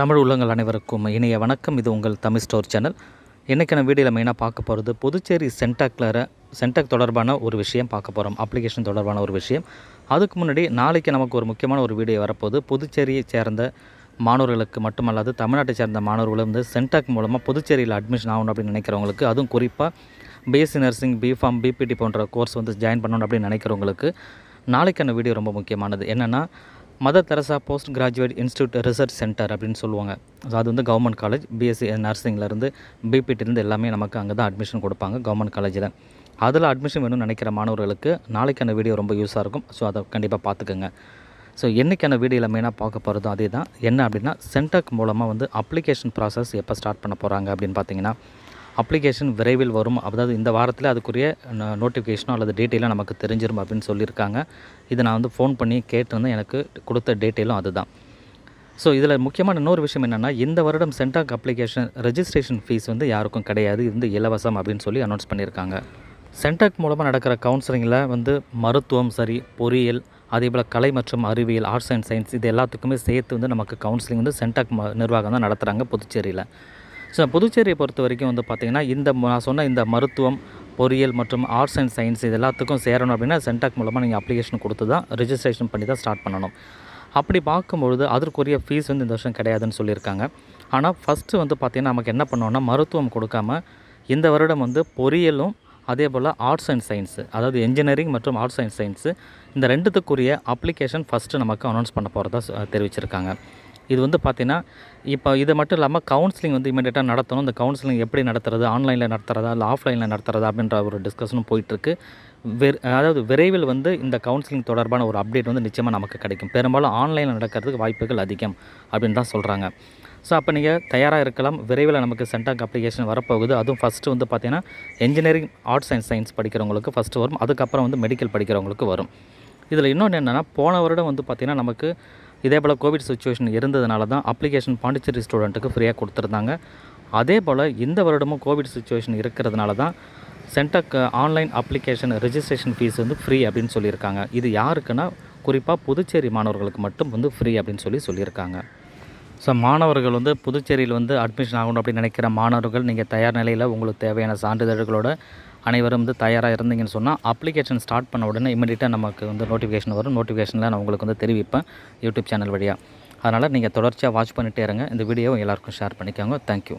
தமிழ் உள்ளங்கள் அனைவருக்கும் இணைய வணக்கம் இது உங்கள் தமிழ் ஸ்டோர் சேனல் இன்றைக்கான வீடியோவில் மெயினாக பார்க்க போகிறது புதுச்சேரி சென்டாக்ல சென்டாக் தொடர்பான ஒரு விஷயம் பார்க்க போகிறோம் அப்ளிகேஷன் தொடர்பான ஒரு விஷயம் அதுக்கு முன்னாடி நாளைக்கு நமக்கு ஒரு முக்கியமான ஒரு வீடியோ வரப்போகுது புதுச்சேரியை சேர்ந்த மாணவர்களுக்கு மட்டுமல்லாது தமிழ்நாட்டை சேர்ந்த மாணவர்களும் வந்து சென்டாக் மூலமாக புதுச்சேரியில் அட்மிஷன் ஆகணும் அப்படின்னு நினைக்கிறவங்களுக்கு அதுவும் குறிப்பாக பிஎஸ்சி நர்சிங் பிஃபார்ம் பிபிடி போன்ற கோர்ஸ் வந்து ஜாயின் பண்ணணும் அப்படின்னு நினைக்கிறவங்களுக்கு நாளைக்கான வீடியோ ரொம்ப முக்கியமானது என்னென்னா Mother Teresa post graduate institute research centre அப்படின்னு சொல்லுவாங்க ஸோ அது வந்து கவர்மெண்ட் காலேஜ் பிஎஸ்சி நர்சிங்லேருந்து பிபிடிலேருந்து எல்லாமே நமக்கு அங்கே தான் அட்மிஷன் கொடுப்பாங்க கவர்மெண்ட் காலேஜில் அதில் அட்மிஷன் வேணும்னு நினைக்கிற மாணவர்களுக்கு நாளைக்கான வீடியோ ரொம்ப யூஸாக இருக்கும் ஸோ அதை கண்டிப்பாக பார்த்துக்கோங்க ஸோ என்றைக்கான வீடியோவில் மெயினாக பார்க்க போகிறதோ அதே தான் என்ன அப்படின்னா சென்டர்க்கு மூலமாக வந்து அப்ளிகேஷன் ப்ராசஸ் எப்போ ஸ்டார்ட் பண்ண போகிறாங்க அப்படின்னு பார்த்தீங்கன்னா அப்ளிகேஷன் விரைவில் வரும் அதாவது இந்த வாரத்தில் அதுக்குரிய நோட்டிஃபிகேஷனோ அல்லது டீட்டெயிலோ நமக்கு தெரிஞ்சிடும் அப்படின்னு சொல்லியிருக்காங்க இதை நான் வந்து ஃபோன் பண்ணி கேட்டிருந்தேன் எனக்கு கொடுத்த டீட்டெயிலும் அதுதான் ஸோ இதில் முக்கியமான இன்னொரு விஷயம் என்னென்னா இந்த வருடம் சென்டாக் அப்ளிகேஷன் ரெஜிஸ்ட்ரேஷன் ஃபீஸ் வந்து யாருக்கும் கிடையாது இது வந்து இலவசம் அப்படின்னு சொல்லி அனௌன்ஸ் பண்ணியிருக்காங்க சென்டாக் மூலமாக நடக்கிற கவுன்சிலிங்கில் வந்து மருத்துவம் சரி பொறியியல் அதே போல் கலை மற்றும் அறிவியல் ஆர்ட்ஸ் அண்ட் சயின்ஸ் இது எல்லாத்துக்குமே சேர்த்து வந்து நமக்கு கவுன்சிலிங் வந்து சென்டாக் நிர்வாகம் தான் நடத்துகிறாங்க புதுச்சேரியில் ஸோ புதுச்சேரியை பொறுத்த வரைக்கும் வந்து பார்த்திங்கன்னா இந்த நான் சொன்ன இந்த மருத்துவம் பொறியியல் மற்றும் ஆர்ட்ஸ் அண்ட் சயின்ஸ் இது எல்லாத்துக்கும் சேரணும் அப்படின்னா சென்டாக் மூலமாக நீங்கள் அப்ளிகேஷன் கொடுத்து தான் ரிஜிஸ்ட்ரேஷன் பண்ணி தான் ஸ்டார்ட் பண்ணணும் அப்படி பார்க்கும்பொழுது அதற்குரிய ஃபீஸ் வந்து இந்த வருஷம் கிடையாதுன்னு சொல்லியிருக்காங்க ஆனால் ஃபஸ்ட்டு வந்து பார்த்திங்கன்னா நமக்கு என்ன பண்ணோன்னா மருத்துவம் கொடுக்காமல் இந்த வருடம் வந்து பொறியியலும் அதே போல் ஆர்ட்ஸ் அண்ட் சயின்ஸு அதாவது இன்ஜினியரிங் மற்றும் ஆர்ட்ஸ் அண்ட் சயின்ஸு இந்த ரெண்டுத்துக்குரிய அப்ளிகேஷன் ஃபஸ்ட்டு நமக்கு அனௌன்ஸ் பண்ண போகிறதா தெரிவிச்சிருக்காங்க இது வந்து பார்த்திங்கன்னா இப்போ இது மட்டும் இல்லாமல் கவுன்சிலிங் வந்து இமீடியட்டாக நடத்தணும் இந்த கவுன்சிலிங் எப்படி நடத்துறது ஆன்லைனில் நடத்துகிறதா இல்லை ஆஃப்லைனில் நடத்துகிறதா அப்படின்ற ஒரு டிஸ்கஷனும் போயிட்டுருக்கு வெ அதாவது விரைவில் வந்து இந்த கவுன்சிலிங் தொடர்பான ஒரு அப்டேட் வந்து நிச்சயமாக நமக்கு கிடைக்கும் பெரும்பாலும் ஆன்லைனில் நடக்கிறதுக்கு வாய்ப்புகள் அதிகம் அப்படின்னு தான் சொல்கிறாங்க ஸோ அப்போ நீங்கள் தயாராக இருக்கலாம் விரைவில் நமக்கு சென்டாக் அப்ளிகேஷன் வரப்போகுது அதுவும் ஃபஸ்ட்டு வந்து பார்த்திங்கன்னா இன்ஜினியரிங் ஆர்ட்ஸ் அண்ட் சயின்ஸ் படிக்கிறவங்களுக்கு ஃபஸ்ட்டு வரும் அதுக்கப்புறம் வந்து மெடிக்கல் படிக்கிறவங்களுக்கு வரும் இதில் இன்னொன்று என்னென்னா போன வருடம் வந்து பார்த்திங்கன்னா நமக்கு இதே போல் கோவிட் சுச்சுவேஷன் இருந்ததுனால தான் அப்ளிகேஷன் பாண்டிச்சேரி ஸ்டூடெண்ட்டுக்கு ஃப்ரீயாக கொடுத்துருந்தாங்க அதே போல் இந்த வருடமும் கோவிட் சுச்சுவேஷன் இருக்கிறதுனால தான் CENTAC online application registration fees வந்து ஃப்ரீ அப்படின்னு சொல்லியிருக்காங்க இது யாருக்குன்னா குறிப்பாக புதுச்சேரி மாணவர்களுக்கு மட்டும் வந்து ஃப்ரீ அப்படின்னு சொல்லி சொல்லியிருக்காங்க ஸோ மாணவர்கள் வந்து புதுச்சேரியில் வந்து அட்மிஷன் ஆகணும் அப்படின்னு நினைக்கிற மாணவர்கள் நீங்கள் தயார் நிலையில் உங்களுக்கு தேவையான சான்றிதழ்களோட அனைவரும் வந்து தயாராக இருந்தீங்கன்னு சொன்னால் அப்ளிகேஷன் ஸ்டார்ட் பண்ண உடனே இமீடியட்டாக நமக்கு வந்து நோட்டிஃபிகேஷன் வரும் நோட்டிஃபிகேஷனில் நான் உங்களுக்கு வந்து தெரிவிப்பேன் யூடியூப் சேனல் வழியாக அதனால் நீங்கள் தொடர்ச்சியாக வாட்ச் பண்ணிகிட்டே இருங்க இந்த வீடியோவை எல்லாருக்கும் ஷேர் பண்ணிக்கோங்க தேங்க்யூ